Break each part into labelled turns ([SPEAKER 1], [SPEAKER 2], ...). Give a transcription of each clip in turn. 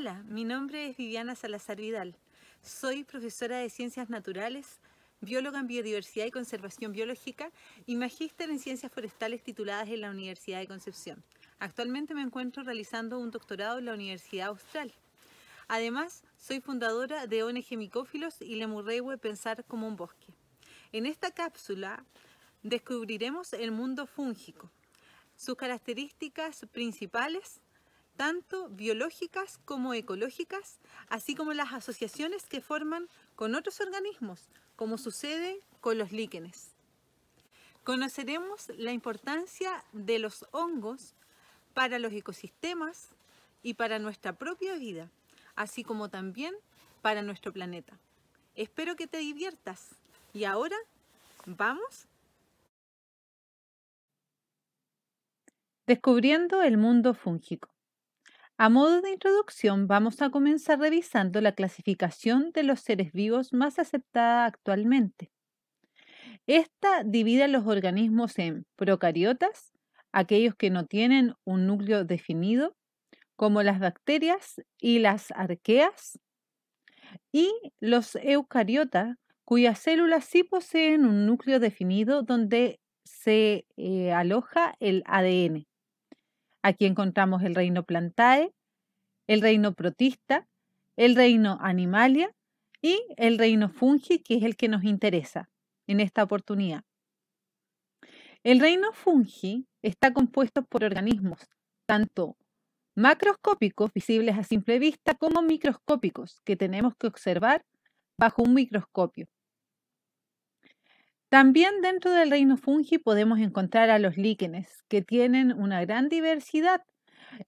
[SPEAKER 1] Hola, mi nombre es Viviana Salazar Vidal. Soy profesora de Ciencias Naturales, bióloga en Biodiversidad y Conservación Biológica y magíster en Ciencias Forestales tituladas en la Universidad de Concepción. Actualmente me encuentro realizando un doctorado en la Universidad Austral. Además, soy fundadora de ONG Micófilos y Lemurrewe Pensar como un Bosque. En esta cápsula descubriremos el mundo fúngico, sus características principales, tanto biológicas como ecológicas, así como las asociaciones que forman con otros organismos, como sucede con los líquenes. Conoceremos la importancia de los hongos para los ecosistemas y para nuestra propia vida, así como también para nuestro planeta. Espero que te diviertas y ahora, ¿vamos? Descubriendo el mundo fúngico. A modo de introducción, vamos a comenzar revisando la clasificación de los seres vivos más aceptada actualmente. Esta divide a los organismos en procariotas, aquellos que no tienen un núcleo definido, como las bacterias y las arqueas, y los eucariotas, cuyas células sí poseen un núcleo definido donde se eh, aloja el ADN. Aquí encontramos el reino plantae, el reino protista, el reino animalia y el reino fungi, que es el que nos interesa en esta oportunidad. El reino fungi está compuesto por organismos, tanto macroscópicos, visibles a simple vista, como microscópicos, que tenemos que observar bajo un microscopio. También dentro del reino fungi podemos encontrar a los líquenes, que tienen una gran diversidad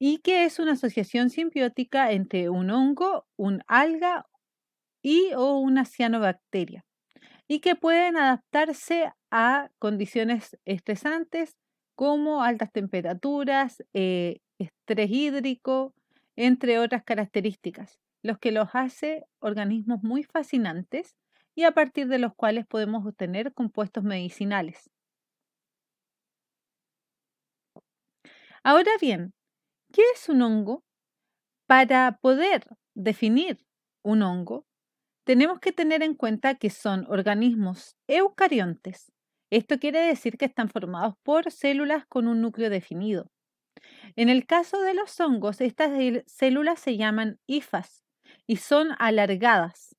[SPEAKER 1] y que es una asociación simbiótica entre un hongo, un alga y o una cianobacteria, y que pueden adaptarse a condiciones estresantes como altas temperaturas, eh, estrés hídrico, entre otras características, los que los hace organismos muy fascinantes y a partir de los cuales podemos obtener compuestos medicinales. Ahora bien, ¿qué es un hongo? Para poder definir un hongo, tenemos que tener en cuenta que son organismos eucariontes. Esto quiere decir que están formados por células con un núcleo definido. En el caso de los hongos, estas células se llaman hifas y son alargadas.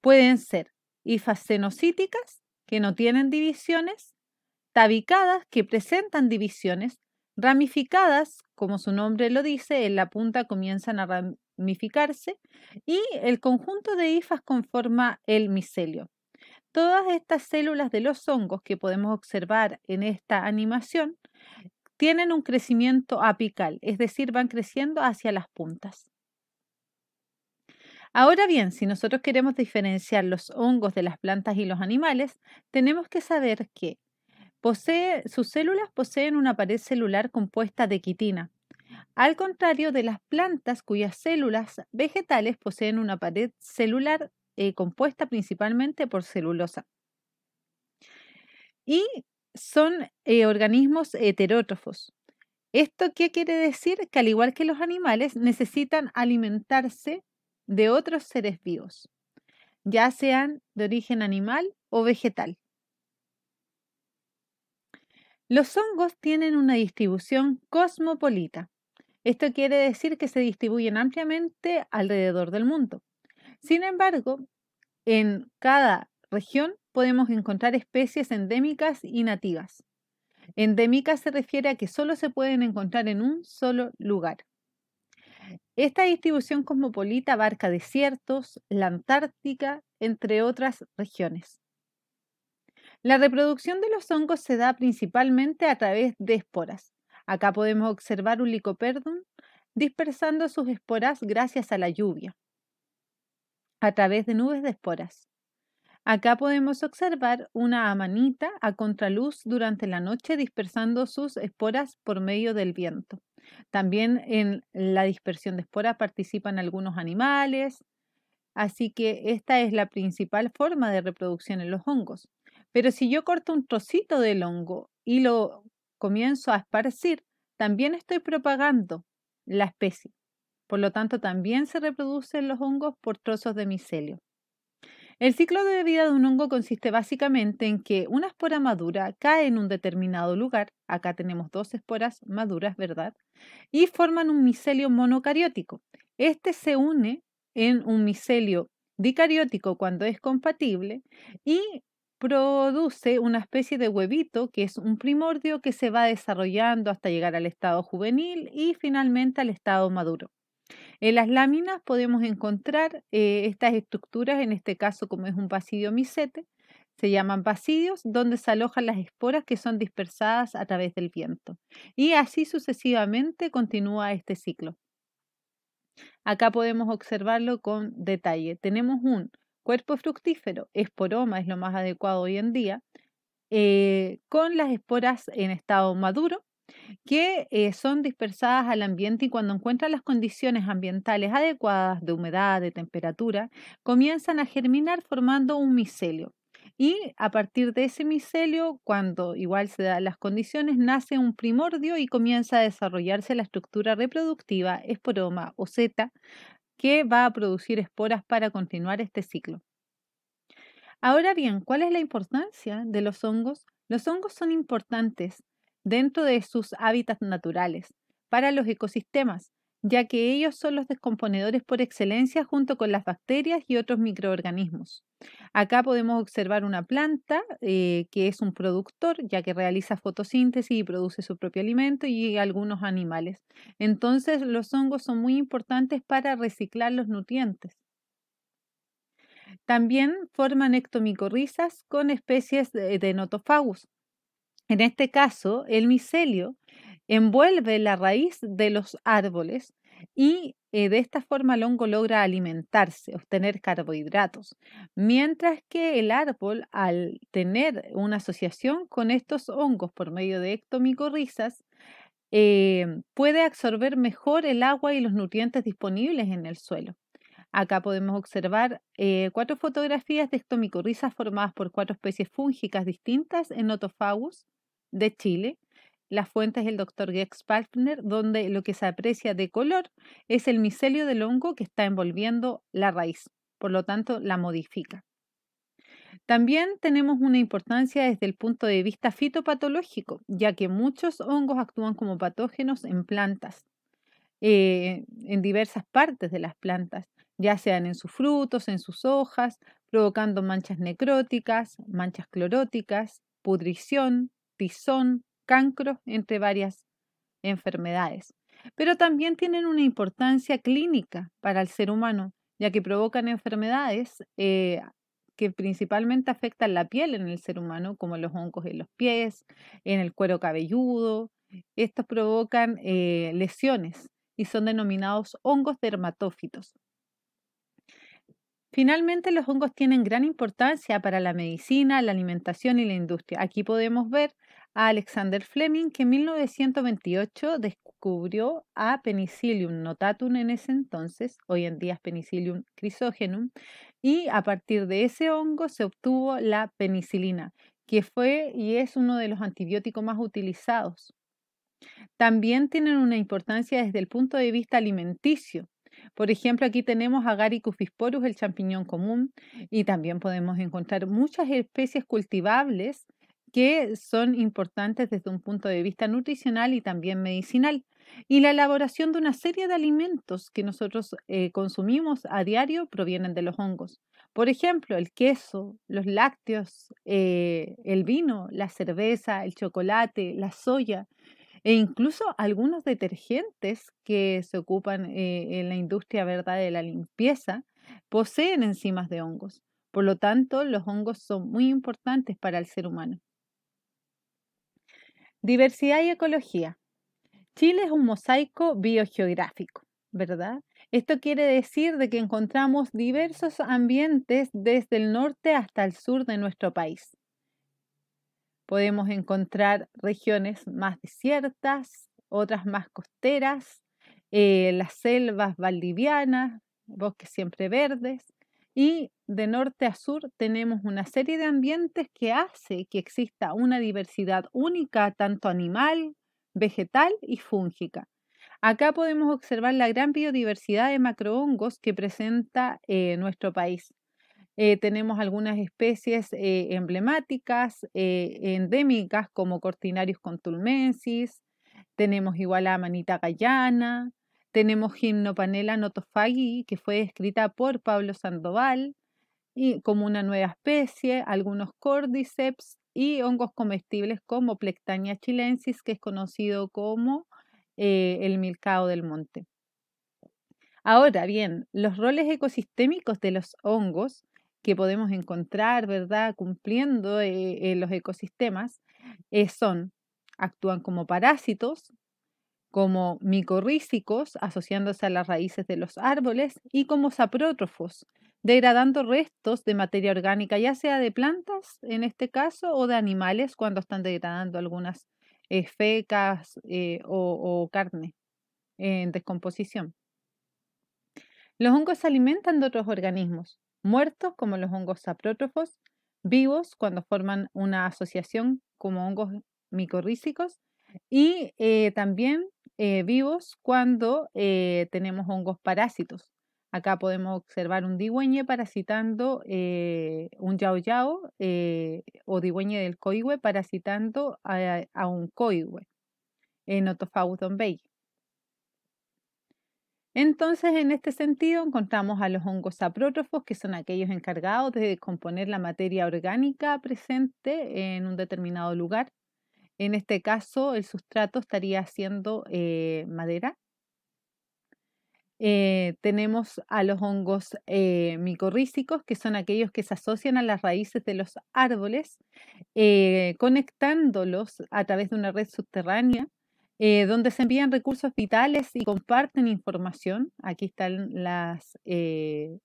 [SPEAKER 1] Pueden ser Hifas cenocíticas que no tienen divisiones, tabicadas, que presentan divisiones, ramificadas, como su nombre lo dice, en la punta comienzan a ramificarse, y el conjunto de hifas conforma el micelio. Todas estas células de los hongos que podemos observar en esta animación tienen un crecimiento apical, es decir, van creciendo hacia las puntas. Ahora bien, si nosotros queremos diferenciar los hongos de las plantas y los animales, tenemos que saber que sus células poseen una pared celular compuesta de quitina, al contrario de las plantas cuyas células vegetales poseen una pared celular eh, compuesta principalmente por celulosa. Y son eh, organismos heterótrofos. ¿Esto qué quiere decir? Que al igual que los animales necesitan alimentarse de otros seres vivos, ya sean de origen animal o vegetal. Los hongos tienen una distribución cosmopolita. Esto quiere decir que se distribuyen ampliamente alrededor del mundo. Sin embargo, en cada región podemos encontrar especies endémicas y nativas. Endémica se refiere a que solo se pueden encontrar en un solo lugar. Esta distribución cosmopolita abarca desiertos, la Antártica, entre otras regiones. La reproducción de los hongos se da principalmente a través de esporas. Acá podemos observar un licoperdum dispersando sus esporas gracias a la lluvia, a través de nubes de esporas. Acá podemos observar una amanita a contraluz durante la noche dispersando sus esporas por medio del viento. También en la dispersión de esporas participan algunos animales, así que esta es la principal forma de reproducción en los hongos. Pero si yo corto un trocito del hongo y lo comienzo a esparcir, también estoy propagando la especie. Por lo tanto, también se reproducen los hongos por trozos de micelio. El ciclo de vida de un hongo consiste básicamente en que una espora madura cae en un determinado lugar, acá tenemos dos esporas maduras, ¿verdad? Y forman un micelio monocariótico. Este se une en un micelio dicariótico cuando es compatible y produce una especie de huevito que es un primordio que se va desarrollando hasta llegar al estado juvenil y finalmente al estado maduro. En las láminas podemos encontrar eh, estas estructuras, en este caso como es un vasidio micete, se llaman basidios, donde se alojan las esporas que son dispersadas a través del viento. Y así sucesivamente continúa este ciclo. Acá podemos observarlo con detalle. Tenemos un cuerpo fructífero, esporoma es lo más adecuado hoy en día, eh, con las esporas en estado maduro que eh, son dispersadas al ambiente y cuando encuentran las condiciones ambientales adecuadas de humedad, de temperatura, comienzan a germinar formando un micelio. Y a partir de ese micelio, cuando igual se dan las condiciones, nace un primordio y comienza a desarrollarse la estructura reproductiva, esporoma o zeta, que va a producir esporas para continuar este ciclo. Ahora bien, ¿cuál es la importancia de los hongos? Los hongos son importantes dentro de sus hábitats naturales para los ecosistemas, ya que ellos son los descomponedores por excelencia junto con las bacterias y otros microorganismos. Acá podemos observar una planta eh, que es un productor, ya que realiza fotosíntesis y produce su propio alimento y algunos animales. Entonces los hongos son muy importantes para reciclar los nutrientes. También forman ectomicorrizas con especies de, de notofagus, en este caso, el micelio envuelve la raíz de los árboles y eh, de esta forma el hongo logra alimentarse, obtener carbohidratos, mientras que el árbol, al tener una asociación con estos hongos por medio de ectomicorrizas, eh, puede absorber mejor el agua y los nutrientes disponibles en el suelo. Acá podemos observar eh, cuatro fotografías de ectomicorrizas formadas por cuatro especies fúngicas distintas en Otofagus de Chile. La fuente es el doctor Gex Partner, donde lo que se aprecia de color es el micelio del hongo que está envolviendo la raíz, por lo tanto la modifica. También tenemos una importancia desde el punto de vista fitopatológico, ya que muchos hongos actúan como patógenos en plantas, eh, en diversas partes de las plantas, ya sean en sus frutos, en sus hojas, provocando manchas necróticas, manchas cloróticas, pudrición, tizón, cancro, entre varias enfermedades. Pero también tienen una importancia clínica para el ser humano, ya que provocan enfermedades eh, que principalmente afectan la piel en el ser humano, como los hongos en los pies, en el cuero cabelludo. Estos provocan eh, lesiones y son denominados hongos dermatófitos. Finalmente, los hongos tienen gran importancia para la medicina, la alimentación y la industria. Aquí podemos ver Alexander Fleming, que en 1928 descubrió a Penicillium notatum en ese entonces, hoy en día es Penicillium chrysogenum, y a partir de ese hongo se obtuvo la penicilina, que fue y es uno de los antibióticos más utilizados. También tienen una importancia desde el punto de vista alimenticio. Por ejemplo, aquí tenemos Agaricus bisporus, el champiñón común, y también podemos encontrar muchas especies cultivables que son importantes desde un punto de vista nutricional y también medicinal. Y la elaboración de una serie de alimentos que nosotros eh, consumimos a diario provienen de los hongos. Por ejemplo, el queso, los lácteos, eh, el vino, la cerveza, el chocolate, la soya e incluso algunos detergentes que se ocupan eh, en la industria ¿verdad? de la limpieza poseen enzimas de hongos. Por lo tanto, los hongos son muy importantes para el ser humano. Diversidad y ecología. Chile es un mosaico biogeográfico, ¿verdad? Esto quiere decir de que encontramos diversos ambientes desde el norte hasta el sur de nuestro país. Podemos encontrar regiones más desiertas, otras más costeras, eh, las selvas valdivianas, bosques siempre verdes y de norte a sur tenemos una serie de ambientes que hace que exista una diversidad única, tanto animal, vegetal y fúngica. Acá podemos observar la gran biodiversidad de macrohongos que presenta eh, nuestro país. Eh, tenemos algunas especies eh, emblemáticas, endémicas, como Cortinarius contulmensis, tenemos igual a Manita Gallana, tenemos Gimnopanela notofagi, que fue escrita por Pablo Sandoval, como una nueva especie, algunos cordyceps y hongos comestibles como Plectania chilensis, que es conocido como eh, el milcao del monte. Ahora bien, los roles ecosistémicos de los hongos que podemos encontrar, ¿verdad?, cumpliendo eh, eh, los ecosistemas, son, actúan como parásitos, como micorrícicos asociándose a las raíces de los árboles, y como saprótrofos, degradando restos de materia orgánica, ya sea de plantas en este caso o de animales cuando están degradando algunas eh, fecas eh, o, carne en descomposición. Los hongos se alimentan de otros organismos, muertos como los hongos saprótrofos, vivos cuando forman una asociación como hongos micorrísicos y eh, también vivos cuando tenemos hongos parásitos, Acá podemos observar un digüeñe parasitando eh, un yao yao eh, o digüeñe del coigüe parasitando a, un coigüe en Otofauton Bay. Entonces, en este sentido, encontramos a los hongos saprótrofos, que son aquellos encargados de descomponer la materia orgánica presente en un determinado lugar. En este caso, el sustrato estaría siendo eh, madera eh, tenemos a los hongos eh, micorrísicos, que son aquellos que se asocian a las raíces de los árboles, eh, conectándolos a través de una red subterránea, eh, donde se envían recursos vitales y comparten información. Aquí están las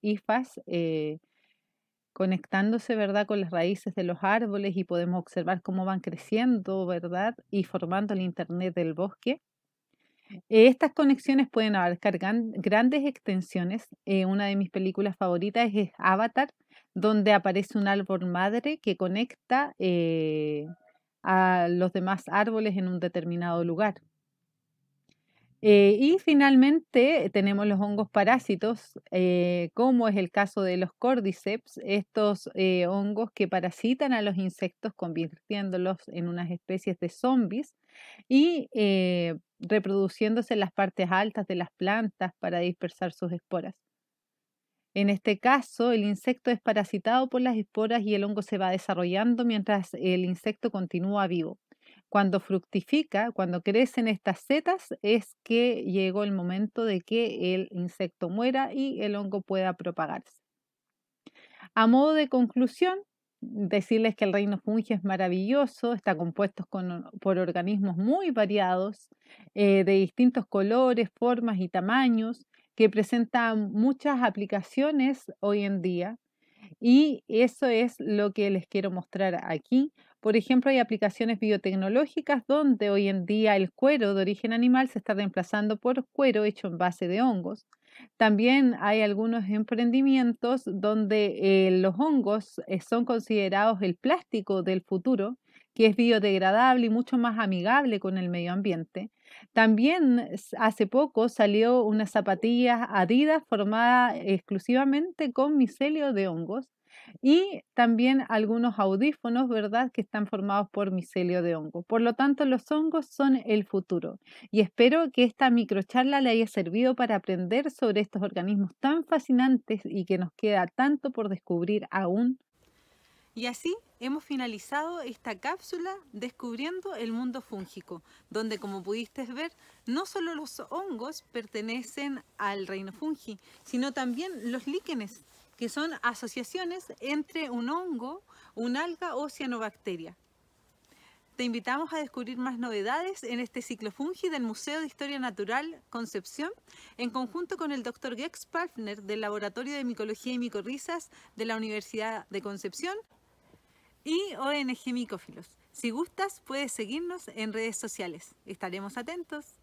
[SPEAKER 1] IFAS conectándose, ¿verdad?, con las raíces de los árboles y podemos observar cómo van creciendo, ¿verdad?, y formando el Internet del bosque. Estas conexiones pueden abarcar grandes extensiones. Eh, una de mis películas favoritas es Avatar, donde aparece un árbol madre que conecta eh, a los demás árboles en un determinado lugar. Eh, y finalmente tenemos los hongos parásitos, como es el caso de los cordyceps, estos hongos que parasitan a los insectos convirtiéndolos en unas especies de zombies y eh, reproduciéndose en las partes altas de las plantas para dispersar sus esporas. En este caso, el insecto es parasitado por las esporas y el hongo se va desarrollando mientras el insecto continúa vivo. Cuando fructifica, cuando crecen estas setas, es que llegó el momento de que el insecto muera y el hongo pueda propagarse. A modo de conclusión, decirles que el reino fungi es maravilloso, está compuesto por organismos muy variados, eh, de distintos colores, formas y tamaños, que presentan muchas aplicaciones hoy en día. Y eso es lo que les quiero mostrar aquí. Por ejemplo, hay aplicaciones biotecnológicas donde hoy en día el cuero de origen animal se está reemplazando por cuero hecho en base de hongos. También hay algunos emprendimientos donde eh, los hongos eh, son considerados el plástico del futuro, que es biodegradable y mucho más amigable con el medio ambiente. También hace poco salió una zapatilla Adidas formada exclusivamente con micelio de hongos y también algunos audífonos, ¿verdad?, que están formados por micelio de hongo. Por lo tanto, los hongos son el futuro y espero que esta microcharla le haya servido para aprender sobre estos organismos tan fascinantes y que nos queda tanto por descubrir aún. Y así hemos finalizado esta cápsula descubriendo el mundo fúngico, donde como pudiste ver, no solo los hongos pertenecen al reino fungi, sino también los líquenes, que son asociaciones entre un hongo, un alga o cianobacteria. Te invitamos a descubrir más novedades en este ciclo Fungi del Museo de Historia Natural Concepción, en conjunto con el Dr. Gex Palfner del Laboratorio de Micología y Micorrizas de la Universidad de Concepción y ONG Micófilos. Si gustas, puedes seguirnos en redes sociales. Estaremos atentos.